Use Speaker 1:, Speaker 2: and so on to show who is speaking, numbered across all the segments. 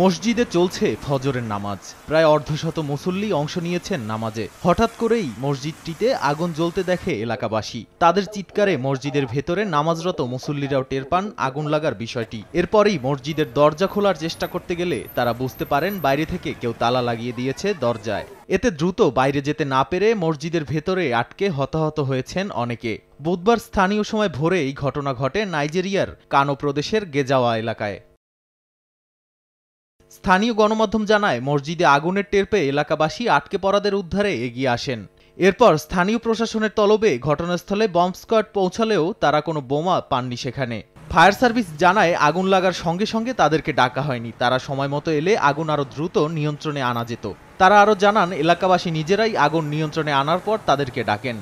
Speaker 1: মসজিদে চলছে ফজরের নামাজ প্রায় অর্ধশত মুসল্লি অংশ নিয়েছেন নামাজে হঠাৎ করেই মসজিদটিতে আগুন জ্বলতে দেখে এলাকাবাসী তাদের চিৎকারে মসজিদের ভেতরে নামাজরত মুসল্লিরাও টের পান আগুন লাগার বিষয়টি এরপরেই মসজিদের দরজা খোলার চেষ্টা করতে গেলে তারা বুঝতে পারেন বাইরে থেকে কেউ তালা লাগিয়ে দিয়েছে দরজায় এতে দ্রুত বাইরে যেতে না পেরে মসজিদের ভেতরে আটকে হতাহত হয়েছেন অনেকে বুধবার স্থানীয় সময় ভোরে এই ঘটনা ঘটে নাইজেরিয়ার কানো প্রদেশের গেজাওয়া এলাকায় স্থানীয় গণমাধ্যম জানায় মসজিদে আগুনের টের পেয়ে এলাকাবাসী আটকে পড়াদের উদ্ধারে এগিয়ে আসেন এরপর স্থানীয় প্রশাসনের তলবে ঘটনাস্থলে বম্ব স্কোয়াড পৌঁছালেও তারা কোনো বোমা পাননি সেখানে ফায়ার সার্ভিস জানায় আগুন লাগার সঙ্গে সঙ্গে তাদেরকে ডাকা হয়নি তারা সময় মতো এলে আগুন আরও দ্রুত নিয়ন্ত্রণে আনা যেত তারা আরও জানান এলাকাবাসী নিজেরাই আগুন নিয়ন্ত্রণে আনার পর তাদেরকে ডাকেন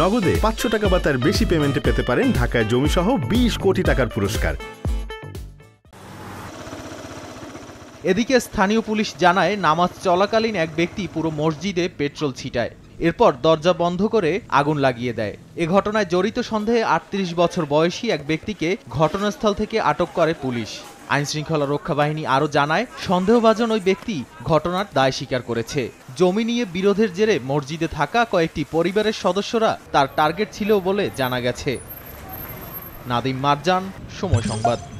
Speaker 2: নগদে পাঁচশো টাকা বা তার বেশি পেমেন্টে পেতে পারেন ঢাকায় সহ বিশ কোটি টাকার পুরস্কার এদিকে স্থানীয় পুলিশ জানায়
Speaker 1: নামাজ চলাকালীন এক ব্যক্তি পুরো মসজিদে পেট্রোল ছিটায় এরপর দরজা বন্ধ করে আগুন লাগিয়ে দেয় এ ঘটনায় জড়িত সন্দেহে আটত্রিশ বছর বয়সী এক ব্যক্তিকে ঘটনাস্থল থেকে আটক করে পুলিশ আইনশৃঙ্খলা রক্ষা বাহিনী আরও জানায় সন্দেহভাজন ওই ব্যক্তি ঘটনার দায় স্বীকার করেছে জমি নিয়ে বিরোধের জেরে মসজিদে থাকা কয়েকটি পরিবারের সদস্যরা তার টার্গেট ছিল বলে জানা গেছে নাদিম মারজান সময়
Speaker 2: সংবাদ